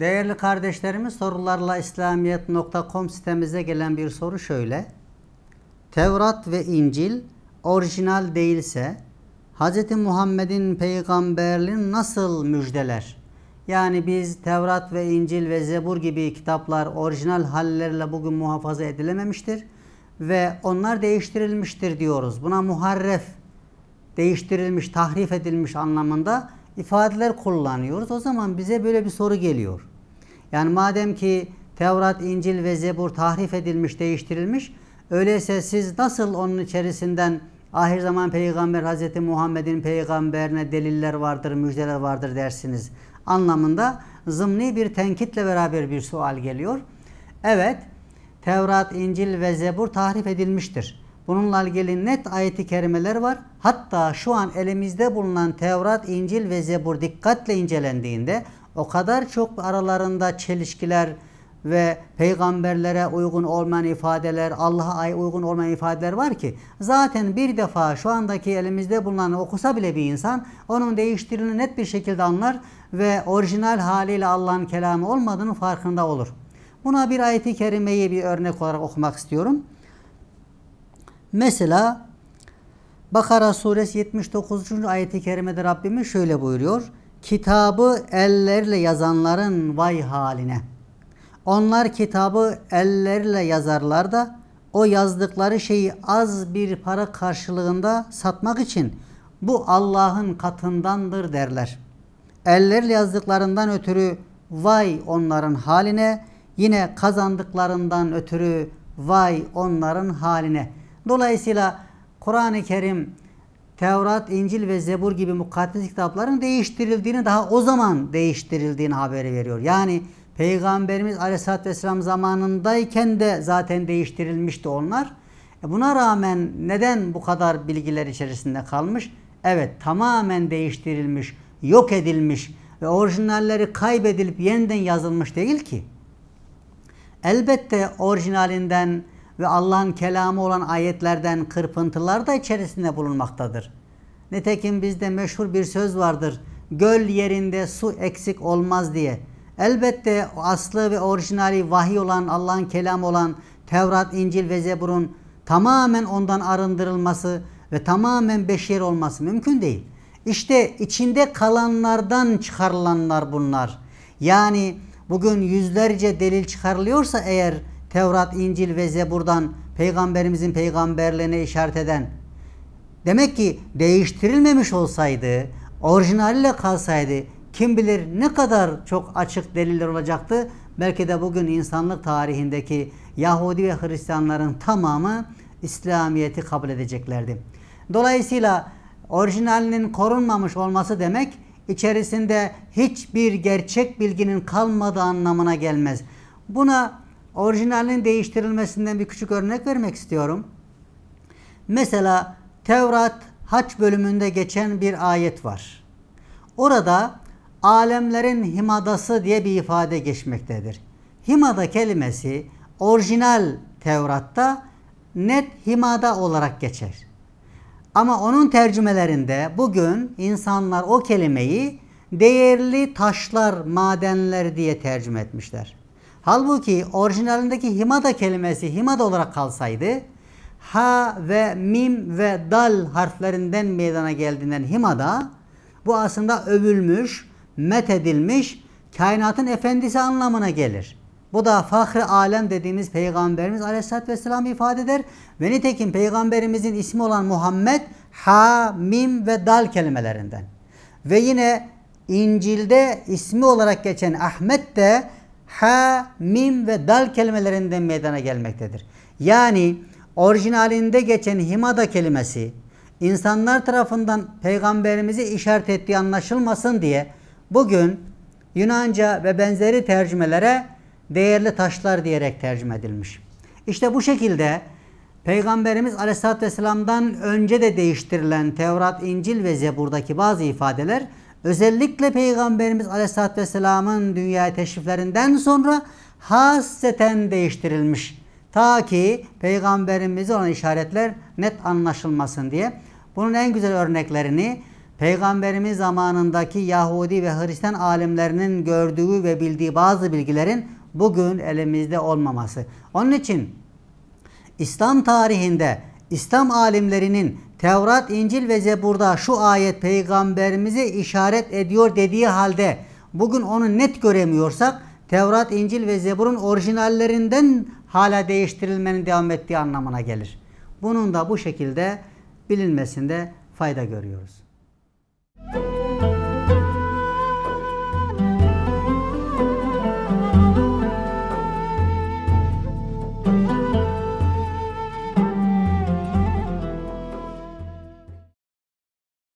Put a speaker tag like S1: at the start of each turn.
S1: Değerli kardeşlerimiz sorularla İslamiyet.com sitemize gelen bir soru şöyle. Tevrat ve İncil orijinal değilse Hz. Muhammed'in peygamberliğini nasıl müjdeler? Yani biz Tevrat ve İncil ve Zebur gibi kitaplar orijinal hallerle bugün muhafaza edilememiştir ve onlar değiştirilmiştir diyoruz. Buna muharref, değiştirilmiş, tahrif edilmiş anlamında ifadeler kullanıyoruz. O zaman bize böyle bir soru geliyor. Yani madem ki Tevrat, İncil ve Zebur tahrif edilmiş, değiştirilmiş, öyleyse siz nasıl onun içerisinden ahir zaman peygamber Hz. Muhammed'in peygamberine deliller vardır, müjdeler vardır dersiniz anlamında zımni bir tenkitle beraber bir sual geliyor. Evet, Tevrat, İncil ve Zebur tahrif edilmiştir. Bununla ilgili net ayeti kerimeler var. Hatta şu an elimizde bulunan Tevrat, İncil ve Zebur dikkatle incelendiğinde o kadar çok aralarında çelişkiler ve peygamberlere uygun olmayan ifadeler, Allah'a uygun olmayan ifadeler var ki zaten bir defa şu andaki elimizde bulunanı okusa bile bir insan onun değiştirilini net bir şekilde anlar ve orijinal haliyle Allah'ın kelamı olmadığını farkında olur. Buna bir ayeti kerimeyi bir örnek olarak okumak istiyorum. Mesela Bakara suresi 79. ayeti kerimede Rabbimiz şöyle buyuruyor kitabı ellerle yazanların vay haline. Onlar kitabı ellerle yazarlar da o yazdıkları şeyi az bir para karşılığında satmak için bu Allah'ın katındandır derler. Ellerle yazdıklarından ötürü vay onların haline, yine kazandıklarından ötürü vay onların haline. Dolayısıyla Kur'an-ı Kerim Tevrat, İncil ve Zebur gibi mukaddes kitapların değiştirildiğini daha o zaman değiştirildiğini haberi veriyor. Yani Peygamberimiz Aleyhisselatü Vesselam zamanındayken de zaten değiştirilmişti onlar. E, buna rağmen neden bu kadar bilgiler içerisinde kalmış? Evet tamamen değiştirilmiş, yok edilmiş ve orijinalleri kaybedilip yeniden yazılmış değil ki. Elbette orijinalinden ve Allah'ın kelamı olan ayetlerden kırpıntılar da içerisinde bulunmaktadır. Nitekim bizde meşhur bir söz vardır. Göl yerinde su eksik olmaz diye. Elbette aslı ve orijinali vahiy olan Allah'ın kelamı olan Tevrat, İncil ve Zebur'un tamamen ondan arındırılması ve tamamen beşer olması mümkün değil. İşte içinde kalanlardan çıkarılanlar bunlar. Yani bugün yüzlerce delil çıkarılıyorsa eğer Tevrat, İncil ve Zebur'dan peygamberimizin peygamberliğine işaret eden demek ki değiştirilmemiş olsaydı, orijinaliyle kalsaydı kim bilir ne kadar çok açık deliller olacaktı. Belki de bugün insanlık tarihindeki Yahudi ve Hristiyanların tamamı İslamiyet'i kabul edeceklerdi. Dolayısıyla orijinalinin korunmamış olması demek içerisinde hiçbir gerçek bilginin kalmadığı anlamına gelmez. Buna orijinalinin değiştirilmesinden bir küçük örnek vermek istiyorum. Mesela Tevrat Haç bölümünde geçen bir ayet var. Orada alemlerin himadası diye bir ifade geçmektedir. Himada kelimesi orijinal Tevrat'ta net himada olarak geçer. Ama onun tercümelerinde bugün insanlar o kelimeyi değerli taşlar, madenler diye tercüme etmişler. Halbuki orijinalindeki himada kelimesi himada olarak kalsaydı ha ve mim ve dal harflerinden meydana geldiğinden himada bu aslında övülmüş, met edilmiş, kainatın efendisi anlamına gelir. Bu da fahri alem dediğimiz peygamberimiz aleyhissalatü vesselam ifade eder. Ve nitekim peygamberimizin ismi olan Muhammed ha, mim ve dal kelimelerinden. Ve yine İncil'de ismi olarak geçen Ahmet de ha, mim ve dal kelimelerinden meydana gelmektedir. Yani orijinalinde geçen himada kelimesi insanlar tarafından peygamberimizi işaret ettiği anlaşılmasın diye bugün Yunanca ve benzeri tercümelere değerli taşlar diyerek tercüme edilmiş. İşte bu şekilde Peygamberimiz Aleyhisselatü Vesselam'dan önce de değiştirilen Tevrat, İncil ve Zebur'daki bazı ifadeler özellikle Peygamberimiz Aleyhisselatü Vesselam'ın dünya teşriflerinden sonra hasreten değiştirilmiş. Ta ki Peygamberimize olan işaretler net anlaşılmasın diye. Bunun en güzel örneklerini Peygamberimiz zamanındaki Yahudi ve Hristiyan alimlerinin gördüğü ve bildiği bazı bilgilerin bugün elimizde olmaması. Onun için İslam tarihinde İslam alimlerinin Tevrat, İncil ve Zebur'da şu ayet peygamberimize işaret ediyor dediği halde bugün onu net göremiyorsak Tevrat, İncil ve Zebur'un orijinallerinden hala değiştirilmenin devam ettiği anlamına gelir. Bunun da bu şekilde bilinmesinde fayda görüyoruz.